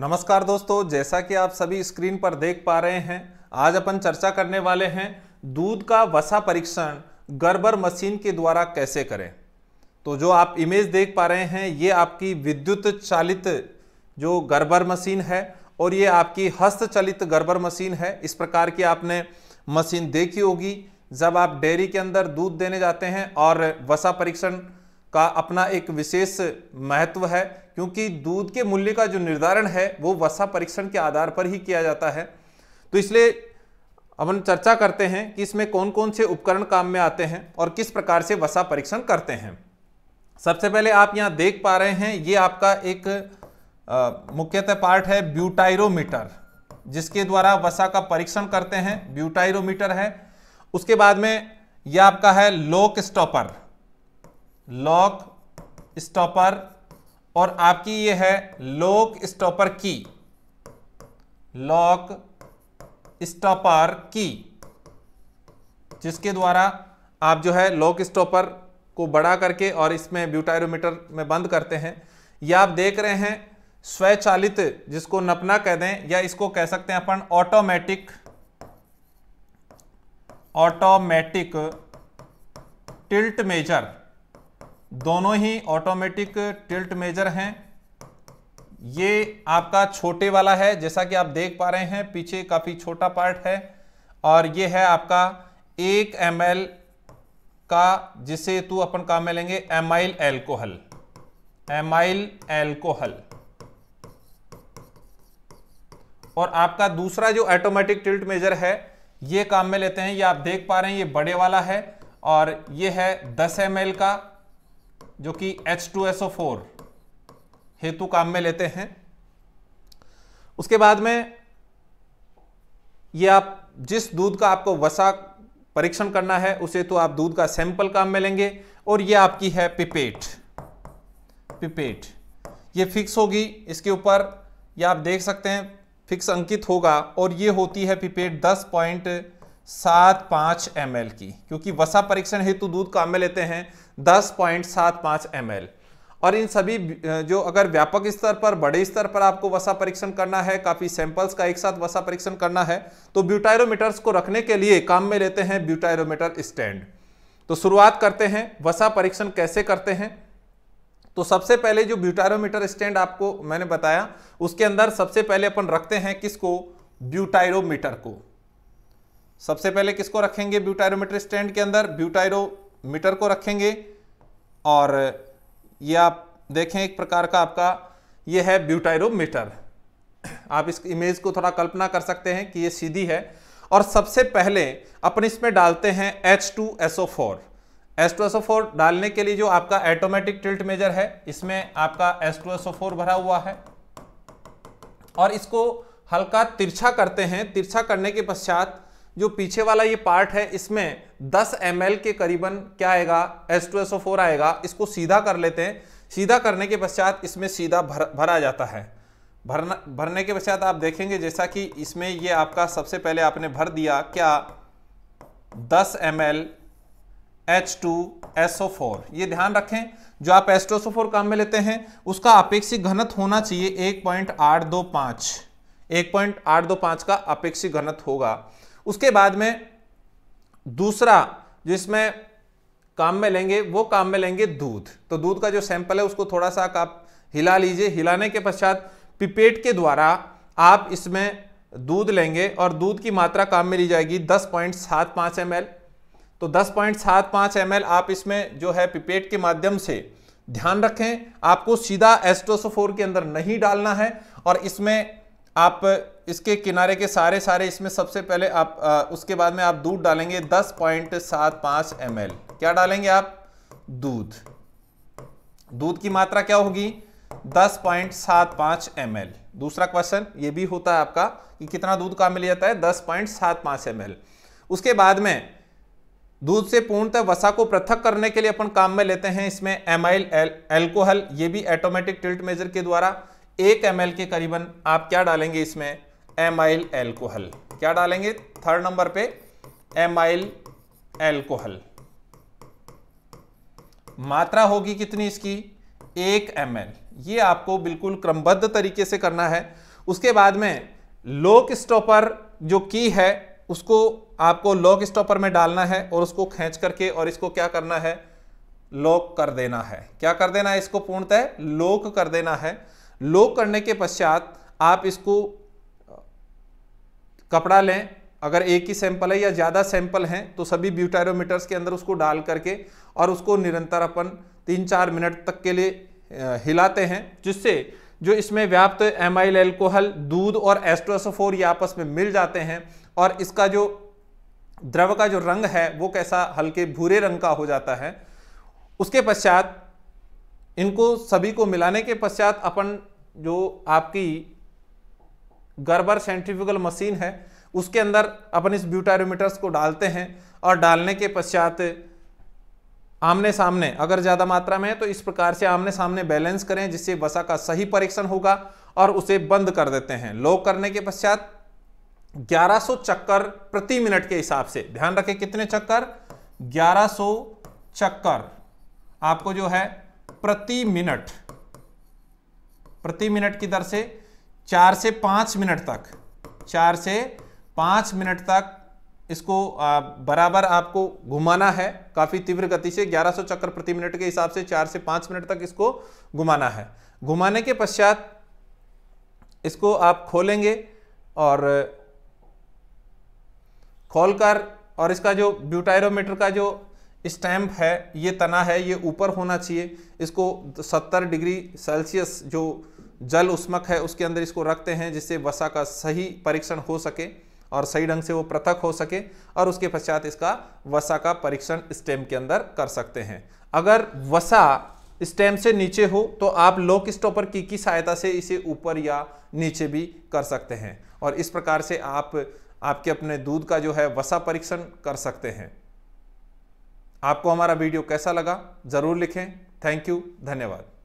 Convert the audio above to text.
नमस्कार दोस्तों जैसा कि आप सभी स्क्रीन पर देख पा रहे हैं आज अपन चर्चा करने वाले हैं दूध का वसा परीक्षण गर्बर मशीन के द्वारा कैसे करें तो जो आप इमेज देख पा रहे हैं ये आपकी विद्युत चालित जो गर्बर मशीन है और ये आपकी हस्त चलित गर्बर मशीन है इस प्रकार की आपने मशीन देखी होगी जब आप डेयरी के अंदर दूध देने जाते हैं और वसा परीक्षण का अपना एक विशेष महत्व है क्योंकि दूध के मूल्य का जो निर्धारण है वो वसा परीक्षण के आधार पर ही किया जाता है तो इसलिए हम चर्चा करते हैं कि इसमें कौन कौन से उपकरण काम में आते हैं और किस प्रकार से वसा परीक्षण करते हैं सबसे पहले आप यहाँ देख पा रहे हैं ये आपका एक मुख्यतः पार्ट है ब्यूटायरोमीटर जिसके द्वारा वसा का परीक्षण करते हैं ब्यूटायरोमीटर है उसके बाद में यह आपका है लॉक स्टॉपर लॉक स्टॉपर और आपकी ये है लॉक स्टॉपर की लॉक स्टॉपर की जिसके द्वारा आप जो है लॉक स्टॉपर को बड़ा करके और इसमें ब्यूटायरोमीटर में बंद करते हैं या आप देख रहे हैं स्वचालित जिसको नपना कह दें या इसको कह सकते हैं अपन ऑटोमेटिक ऑटोमेटिक टिल्ट मेजर दोनों ही ऑटोमेटिक टिल्ट मेजर हैं ये आपका छोटे वाला है जैसा कि आप देख पा रहे हैं पीछे काफ़ी छोटा पार्ट है और ये है आपका एक एम का जिसे तू अपन काम में लेंगे एमाइल एल्कोहल एमाइल एल्कोहल और आपका दूसरा जो ऑटोमेटिक टिल्ट मेजर है ये काम में लेते हैं ये आप देख पा रहे हैं ये बड़े वाला है और ये है 10 एम का जो कि H2SO4 हेतु काम में लेते हैं उसके बाद में ये आप जिस दूध का आपको वसा परीक्षण करना है उसे तो आप दूध का सैंपल काम में लेंगे और ये आपकी है पिपेट पिपेट ये फिक्स होगी इसके ऊपर यह आप देख सकते हैं फिक्स अंकित होगा और ये होती है पिपेट दस पॉइंट सात पांच एम की क्योंकि वसा परीक्षण हेतु दूध काम में लेते हैं दस पॉइंट सात पांच एम और इन सभी जो अगर व्यापक स्तर पर बड़े स्तर पर आपको वसा परीक्षण करना है काफ़ी सैंपल्स का एक साथ वसा परीक्षण करना है तो ब्यूटायरोमीटर्स को रखने के लिए काम में लेते हैं ब्यूटायरोमीटर स्टैंड तो शुरुआत करते हैं वसा परीक्षण कैसे करते हैं तो सबसे पहले जो ब्यूटायरोमीटर स्टैंड आपको मैंने बताया उसके अंदर सबसे पहले अपन रखते हैं किसको ब्यूटायरोमीटर को सबसे पहले किसको रखेंगे ब्यूटायरोमीटर स्टैंड के अंदर ब्यूटायरोमीटर को रखेंगे और ये आप देखें एक प्रकार का आपका ये है ब्यूटायरोमीटर आप इस इमेज को थोड़ा कल्पना कर सकते हैं कि ये सीधी है और सबसे पहले अपन इसमें डालते हैं H2SO4 H2SO4 डालने के लिए जो आपका एटोमेटिक टिल्ट मेजर है इसमें आपका H2SO4 भरा हुआ है और इसको हल्का तिरछा करते हैं तिरछा करने के पश्चात जो पीछे वाला ये पार्ट है इसमें 10 एम के करीबन क्या आएगा H2SO4 आएगा इसको सीधा कर लेते हैं सीधा करने के पश्चात इसमें सीधा भर भरा जाता है भरना भरने के पश्चात आप देखेंगे जैसा कि इसमें ये आपका सबसे पहले आपने भर दिया क्या 10 एम H2SO4 ये ध्यान रखें जो आप H2SO4 काम में लेते हैं उसका अपेक्षित घनत होना चाहिए 1.825 1.825 का अपेक्षित घनत होगा उसके बाद में दूसरा जिसमें काम में लेंगे वो काम में लेंगे दूध तो दूध का जो सैंपल है उसको थोड़ा सा आप हिला लीजिए हिलाने के पश्चात पिपेट के द्वारा आप इसमें दूध लेंगे और दूध की मात्रा काम में ली जाएगी दस पॉइंट सात पाँच एम तो दस पॉइंट सात पाँच एम आप इसमें जो है पिपेट के माध्यम से ध्यान रखें आपको सीधा एस्ट्रोसोफोर के अंदर नहीं डालना है और इसमें आप इसके किनारे के सारे सारे इसमें सबसे पहले आप आ, उसके बाद में आप दूध डालेंगे दस पॉइंट सात पांच एम क्या डालेंगे आप दूध दूध की मात्रा क्या होगी दस पॉइंट सात पांच एम दूसरा क्वेश्चन ये भी होता है आपका कि कितना दूध कहाँ मिल जाता है दस पॉइंट सात पांच एम उसके बाद में दूध से पूर्णतः वसा को पृथक करने के लिए अपन काम में लेते हैं इसमें एमाइल एल्कोहल ये भी एटोमेटिक टिल्ट मेजर के द्वारा एक एम के करीबन आप क्या डालेंगे इसमें एमाइल एल्कोहल क्या डालेंगे थर्ड नंबर पे एमाइल एल्कोहल मात्रा होगी कितनी इसकी एक एम ये आपको बिल्कुल क्रमबद्ध तरीके से करना है उसके बाद में लोक स्टॉपर जो की है उसको आपको लॉक स्टॉपर में डालना है और उसको खींच करके और इसको क्या करना है लॉक कर देना है क्या कर देना है इसको पूर्णतः लॉक कर देना है लो करने के पश्चात आप इसको कपड़ा लें अगर एक ही सैंपल है या ज़्यादा सैंपल हैं तो सभी ब्यूटायरोमीटर्स के अंदर उसको डाल करके और उसको निरंतर अपन तीन चार मिनट तक के लिए हिलाते हैं जिससे जो इसमें व्याप्त एमाइल एल्कोहल दूध और एस्ट्रोसोफोर ये आपस में मिल जाते हैं और इसका जो द्रव का जो रंग है वो कैसा हल्के भूरे रंग का हो जाता है उसके पश्चात इनको सभी को मिलाने के पश्चात अपन जो आपकी गर्बर सेंट्रिफिकल मशीन है उसके अंदर अपन इस ब्यूटारोमीटर्स को डालते हैं और डालने के पश्चात आमने सामने अगर ज़्यादा मात्रा में है तो इस प्रकार से आमने सामने बैलेंस करें जिससे वसा का सही परीक्षण होगा और उसे बंद कर देते हैं लो करने के पश्चात 1100 चक्कर प्रति मिनट के हिसाब से ध्यान रखें कितने चक्कर 1100 चक्कर आपको जो है प्रति मिनट प्रति मिनट की दर से चार से पांच मिनट तक चार से पांच मिनट तक इसको बराबर आपको घुमाना है काफ़ी तीव्र गति से 1100 चक्कर प्रति मिनट के हिसाब से चार से पांच मिनट तक इसको घुमाना है घुमाने के पश्चात इसको आप खोलेंगे और खोलकर और इसका जो ब्यूटायरोमीटर का जो स्टैम्प है ये तना है ये ऊपर होना चाहिए इसको 70 डिग्री सेल्सियस जो जल उष्मक है उसके अंदर इसको रखते हैं जिससे वसा का सही परीक्षण हो सके और सही ढंग से वो पृथक हो सके और उसके पश्चात इसका वसा का परीक्षण स्टेम के अंदर कर सकते हैं अगर वसा स्टेम से नीचे हो तो आप लोक स्टॉपर की की सहायता से इसे ऊपर या नीचे भी कर सकते हैं और इस प्रकार से आप आपके अपने दूध का जो है वसा परीक्षण कर सकते हैं आपको हमारा वीडियो कैसा लगा ज़रूर लिखें थैंक यू धन्यवाद